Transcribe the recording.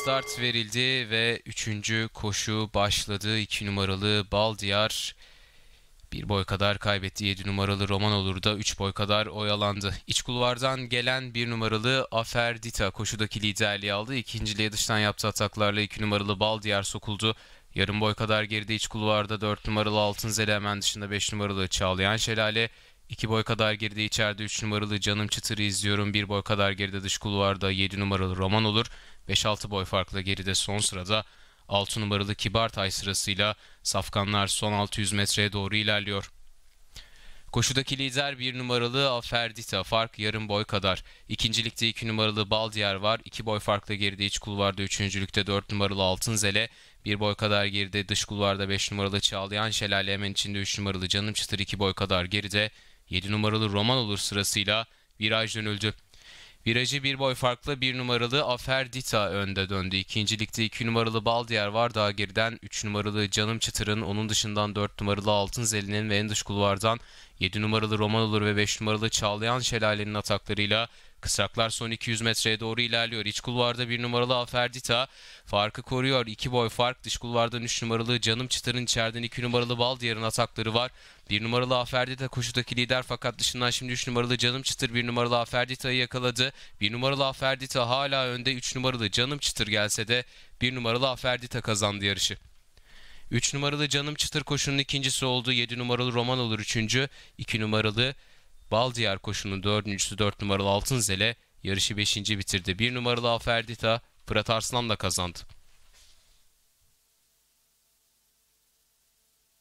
start verildi ve üçüncü koşu başladı. İki numaralı Baldiyar bir boy kadar kaybetti 7 numaralı Roman olur da 3 boy kadar oyalandı. İç kulvardan gelen 1 numaralı Aferdita koşudaki liderliği aldı. İkinciliğe dıştan yaptığı ataklarla 2 numaralı Baldiyar sokuldu. Yarım boy kadar geride iç kulvarda 4 numaralı Altınzeli hemen dışında 5 numaralı Çağlayan Şelale. 2 boy kadar geride içeride 3 numaralı Canım Çıtır'ı izliyorum. 1 boy kadar geride dış kulvarda 7 numaralı Roman olur. 5-6 boy farkla geride son sırada 6 numaralı Kibar Tay sırasıyla safkanlar son 600 metreye doğru ilerliyor. Koşudaki lider 1 numaralı Aferdita fark yarım boy kadar. İkincilikte 2 iki numaralı Baldiyer var. 2 boy farkla geride iç kulvarda. Üçüncülükte 4 numaralı Altın Zele, 1 boy kadar geride dış kulvarda 5 numaralı Çağlayan Şelale. Hemen içinde 3 numaralı Canım Çıtır 2 boy kadar geride. 7 numaralı Roman olur sırasıyla viraj dönüldü. Virajı bir boy farklı bir numaralı Aferdita önde döndü. İkincilikte iki numaralı Baldiyer var daha geriden. Üç numaralı Canım Çıtır'ın onun dışından dört numaralı Altın Zelin'in ve en dış kulvardan yedi numaralı Roman Olur ve beş numaralı Çağlayan Şelale'nin ataklarıyla Kısaklar son 200 metreye doğru ilerliyor. İç kulvarda bir numaralı Aferdita farkı koruyor. İki boy fark. Dış kulvardan 3 numaralı Canım Çıtır'ın içeriden 2 numaralı Baldiyar'ın atakları var. Bir numaralı Aferdita koşudaki lider fakat dışından şimdi 3 numaralı Canım Çıtır bir numaralı Aferdita'yı yakaladı. Bir numaralı Aferdita hala önde 3 numaralı Canım Çıtır gelse de bir numaralı Aferdita kazandı yarışı. 3 numaralı Canım Çıtır koşunun ikincisi oldu. 7 numaralı Roman olur üçüncü. 2 numaralı Balciğer koşunun dördüncüsü 4 numaralı altın Altınzele yarışı 5. bitirdi. 1 numaralı Aferdita Fırat da kazandı.